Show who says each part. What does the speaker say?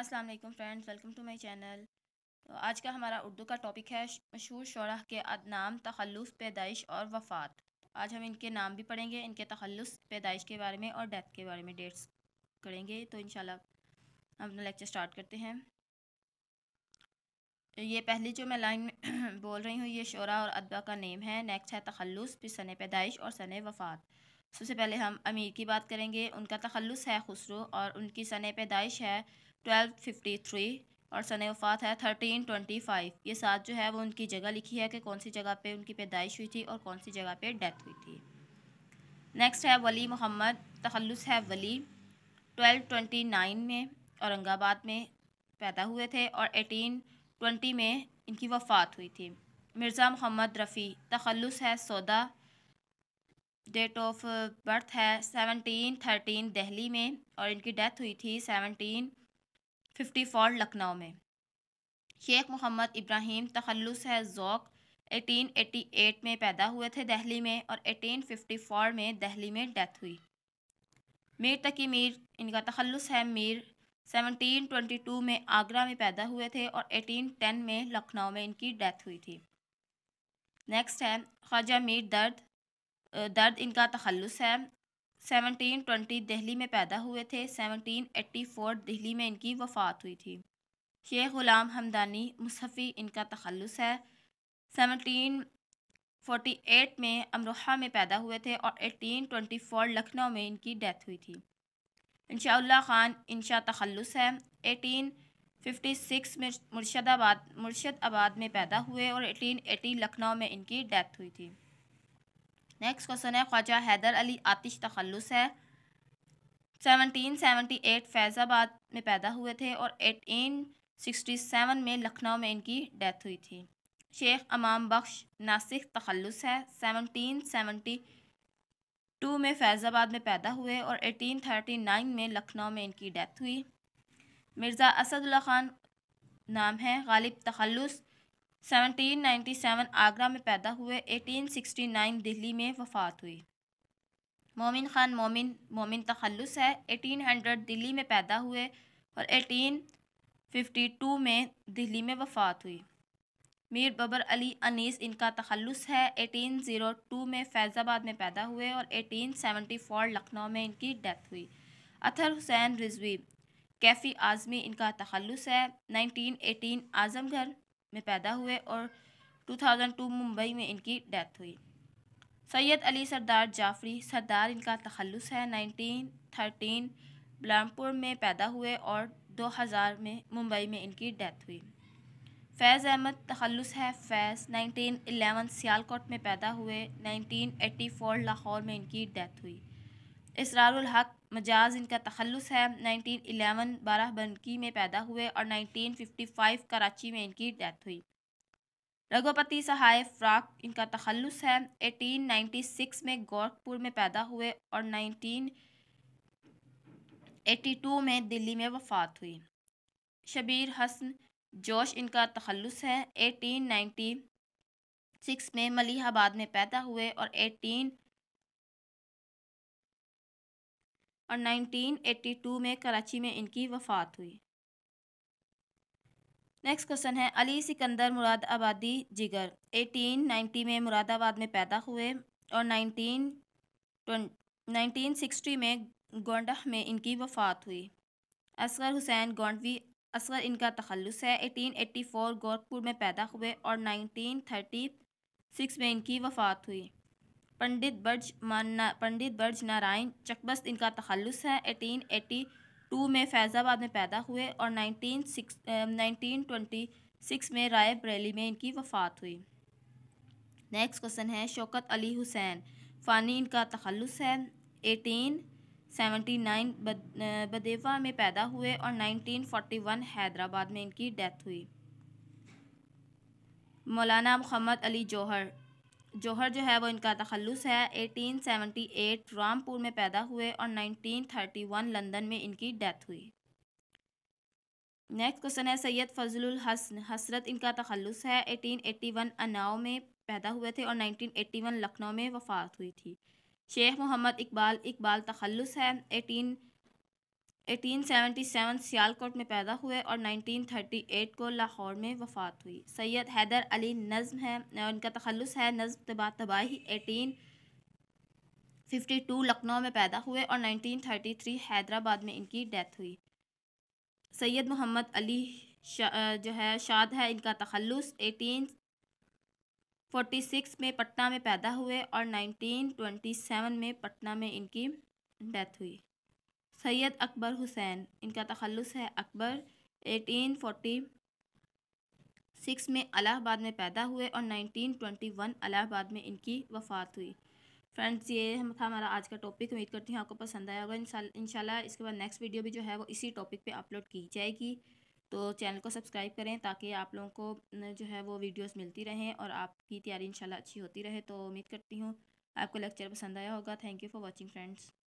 Speaker 1: अस्सलाम वालेकुम friends welcome to my channel तो आज का हमारा उर्दू का टॉपिक है मशहूर शराह के नाम तखलस पैदाइश और वफ़ात आज हम इनके नाम भी पढ़ेंगे इनके तखलस पैदाइश के बारे में और डेथ के बारे में डेट्स करेंगे तो इन हम अपना लेक्चर स्टार्ट करते हैं ये पहली जो मैं लाइन बोल रही हूँ ये शरा और अदबा का नेम है नेक्स्ट है तखलस फिर सन पैदाइश और सन वफ़ात सबसे पहले हम अमीर की बात करेंगे उनका तखलस है खुसरो और उनकी सन पैदाइश है ट्वेल्व फिफ्टी थ्री और सन वफ़ात है थर्टीन ट्वेंटी फाइव ये सात जो है वो उनकी जगह लिखी है कि कौन सी जगह पे उनकी पैदाइश हुई थी और कौन सी जगह पे डेथ हुई थी नेक्स्ट है वली मोहम्मद तखलस है वली ट्वेल्व ट्वेंटी नाइन में औरंगाबाद में पैदा हुए थे और एटीन ट्वेंटी में इनकी वफ़ात हुई थी मिर्ज़ा मोहम्मद रफ़ी तखलस है सौदा डेट ऑफ बर्थ है सेवनटीन थर्टीन दहली में और इनकी डेथ हुई थी सेवनटीन फिफ्टी फोर लखनऊ में शेख मोहम्मद इब्राहिम तखलस है एटी एट में पैदा हुए थे दहली में और एटीन फिफ्टी फोर में दहली में डेथ हुई मीर तकी मीर इनका तखलस है मीर टू में आगरा में पैदा हुए थे और एटीन टेन में लखनऊ में इनकी डेथ हुई थी नेक्स्ट है ख्वाजा मीर दर्द दर्द इनका तखलस है 1720 दिल्ली में पैदा हुए थे 1784 दिल्ली में इनकी वफ़ात हुई थी शेख ग़ुलाम हमदानी मुसफ़ी इनका तखलस है 1748 में अमरोहा में पैदा हुए थे और 1824 लखनऊ में इनकी डेथ हुई थी इनशाला ख़ान इनशा तखलस है 1856 में मुर्शदाबाद मुर्शदाबाद में पैदा हुए और 1880 लखनऊ में इनकी डेथ हुई थी नेक्स्ट क्वेश्चन है ख्वाजा हैदर अली आतिश तखलस है 1778 फैज़ाबाद में पैदा हुए थे और 1867 में लखनऊ में इनकी डेथ हुई थी शेख अमाम बख्श नासिक तखलस है 1772 में फैज़ाबाद में पैदा हुए और 1839 में लखनऊ में इनकी डेथ हुई मिर्ज़ा असदुल्ला ख़ान नाम है गालिब तखलस 1797 आगरा में पैदा हुए 1869 दिल्ली में वफ़ात हुई मोमिन खान मोमिन मोमिन तखलस है 1800 दिल्ली में पैदा हुए और 1852 में दिल्ली में वफ़ात हुई मीर बबर अली अनीस इनका तखलस है 1802 में फैज़ाबाद में पैदा हुए और 1874 लखनऊ में इनकी डेथ हुई अथर हुसैन रिजवी कैफ़ी आज़मी इनका तखलस है 1918 आज़मगढ़ में पैदा हुए और 2002 मुंबई में इनकी डेथ हुई सैयद अली सरदार जाफरी सरदार इनका तखलस है 1913 बलरामपुर में पैदा हुए और 2000 में मुंबई में इनकी डेथ हुई फैज़ अहमद तखलस है फैज़ 1911 सियालकोट में पैदा हुए 1984 लाहौर में इनकी डेथ हुई हक मजाज इनका तखलस है एलेवन बारह बनकी में पैदा हुए और नाइनटीन फिफ्टी फाइव कराची में इनकी डेथ हुई रघुपति सहाय फ्राक इनका तखलस है एटीन सिक्स में गोरखपुर में पैदा हुए और नाइनटीन एटी टू में दिल्ली में वफात हुई शबीर हसन जोश इनका तखलस है एटीन सिक्स में मलिहाबाद में पैदा हुए और 18 और 1982 में कराची में इनकी वफ़ात हुई नेक्स्ट क्वेश्चन है अली सिकंदर मुराद आबादी जिगर 1890 में मुरादाबाद में पैदा हुए और 19 1960 में गोंडा में इनकी वफ़ात हुई असगर हुसैन गोंडवी असगर इनका तखलस है 1884 गोरखपुर में पैदा हुए और 1936 में इनकी वफ़ात हुई पंडित ब्रज पंडित ब्रज नारायण चकबस्त इनका तखलस है एटीन एटी टू में फैज़ाबाद में पैदा हुए और nineteen six nineteen twenty six में राय बरेली में इनकी वफ़ात हुई नेक्स्ट क्वेश्चन है शौकत अली हुसैन फ़ानी इनका तखलस है एटीन सेवेंटी नाइन बदेवा में पैदा हुए और नाइनटीन फोटी वन हैदराबाद में इनकी डेथ हुई मौलाना मोहम्मद अली जौहर जौहर जो है वो इनका तखलुस है 1878 रामपुर में पैदा हुए और 1931 लंदन में इनकी डेथ हुई नेक्स्ट क्वेश्चन है सैयद फजलुल हसन हसरत इनका तखलुस है 1881 अनाव में पैदा हुए थे और 1981 लखनऊ में वफात हुई थी शेख मोहम्मद इकबाल इकबाल तखलुस है एटीन 1877 सियालकोट में पैदा हुए और 1938 को लाहौर में वफात हुई सैयद हैदर अली नज़म है उनका तखलस है नज़म तबा तबाही 1852 लखनऊ में पैदा हुए और 1933 हैदराबाद में इनकी डेथ हुई सैयद मोहम्मद अली जो है शाद है इनका तखलस 1846 में पटना में पैदा हुए और 1927 में पटना में इनकी डेथ हुई सैयद अकबर हुसैन इनका तखलस है अकबर 1846 में अलाहाबाद में पैदा हुए और 1921 अलाहाबाद में इनकी वफ़ात हुई फ्रेंड्स ये हम था हमारा आज का टॉपिक उम्मीद करती हूँ आपको पसंद आया होगा इंशाल्लाह इसके बाद नेक्स्ट वीडियो भी जो है वो इसी टॉपिक पे अपलोड की जाएगी तो चैनल को सब्सक्राइब करें ताकि आप लोगों को जो है वो वीडियोस मिलती रहें और आपकी तैयारी इंशाल्लाह अच्छी होती रहे तो उम्मीद करती हूँ आपको लेक्चर पसंद आया होगा thank you for watching friends